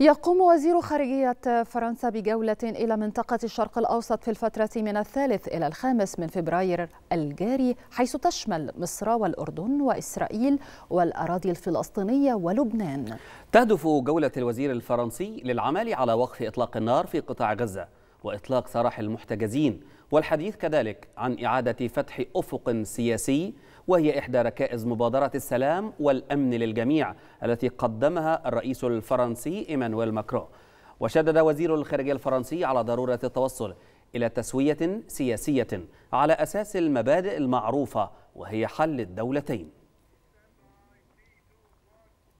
يقوم وزير خارجية فرنسا بجولة إلى منطقة الشرق الأوسط في الفترة من الثالث إلى الخامس من فبراير الجاري حيث تشمل مصر والأردن وإسرائيل والأراضي الفلسطينية ولبنان تهدف جولة الوزير الفرنسي للعمل على وقف إطلاق النار في قطاع غزة وإطلاق سراح المحتجزين والحديث كذلك عن إعادة فتح أفق سياسي وهي إحدى ركائز مبادرة السلام والأمن للجميع التي قدمها الرئيس الفرنسي إيمانويل ماكرون وشدد وزير الخارجية الفرنسي على ضرورة التوصل إلى تسوية سياسية على أساس المبادئ المعروفة وهي حل الدولتين